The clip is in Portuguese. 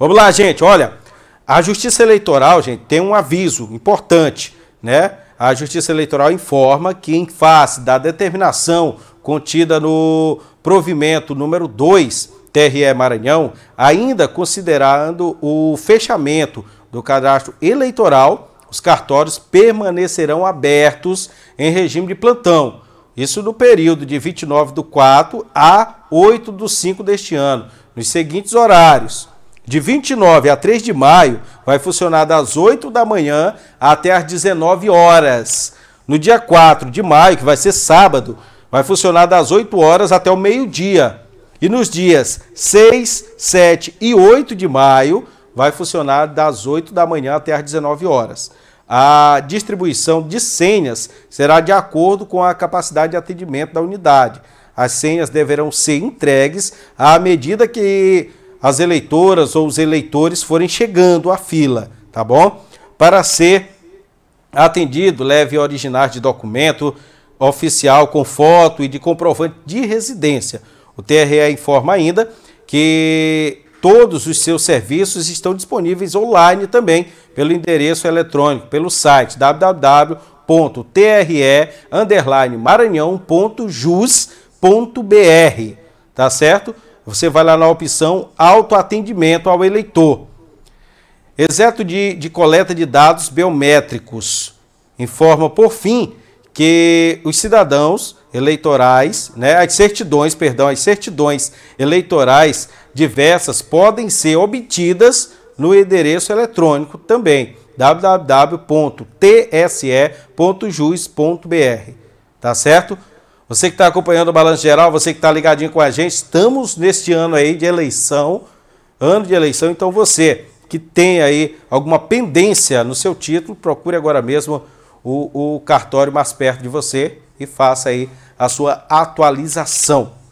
Vamos lá, gente. Olha, a Justiça Eleitoral, gente, tem um aviso importante, né? A Justiça Eleitoral informa que, em face da determinação contida no provimento número 2, TRE Maranhão, ainda considerando o fechamento do cadastro eleitoral, os cartórios permanecerão abertos em regime de plantão. Isso no período de 29 do 4 a 8 do 5 deste ano, nos seguintes horários: de 29 a 3 de maio, vai funcionar das 8 da manhã até as 19 horas. No dia 4 de maio, que vai ser sábado, vai funcionar das 8 horas até o meio-dia. E nos dias 6, 7 e 8 de maio, vai funcionar das 8 da manhã até as 19 horas. A distribuição de senhas será de acordo com a capacidade de atendimento da unidade. As senhas deverão ser entregues à medida que as eleitoras ou os eleitores forem chegando à fila, tá bom? Para ser atendido, leve originais de documento oficial com foto e de comprovante de residência. O TRE informa ainda que todos os seus serviços estão disponíveis online também pelo endereço eletrônico, pelo site www.tre-maranhão.jus.br, tá certo? Você vai lá na opção autoatendimento ao eleitor. Exceto de, de coleta de dados biométricos. Informa, por fim, que os cidadãos eleitorais, né, as certidões, perdão, as certidões eleitorais diversas podem ser obtidas no endereço eletrônico também www.tse.jus.br, tá certo? Você que está acompanhando o Balanço Geral, você que está ligadinho com a gente, estamos neste ano aí de eleição, ano de eleição, então você que tem aí alguma pendência no seu título, procure agora mesmo o, o cartório mais perto de você e faça aí a sua atualização.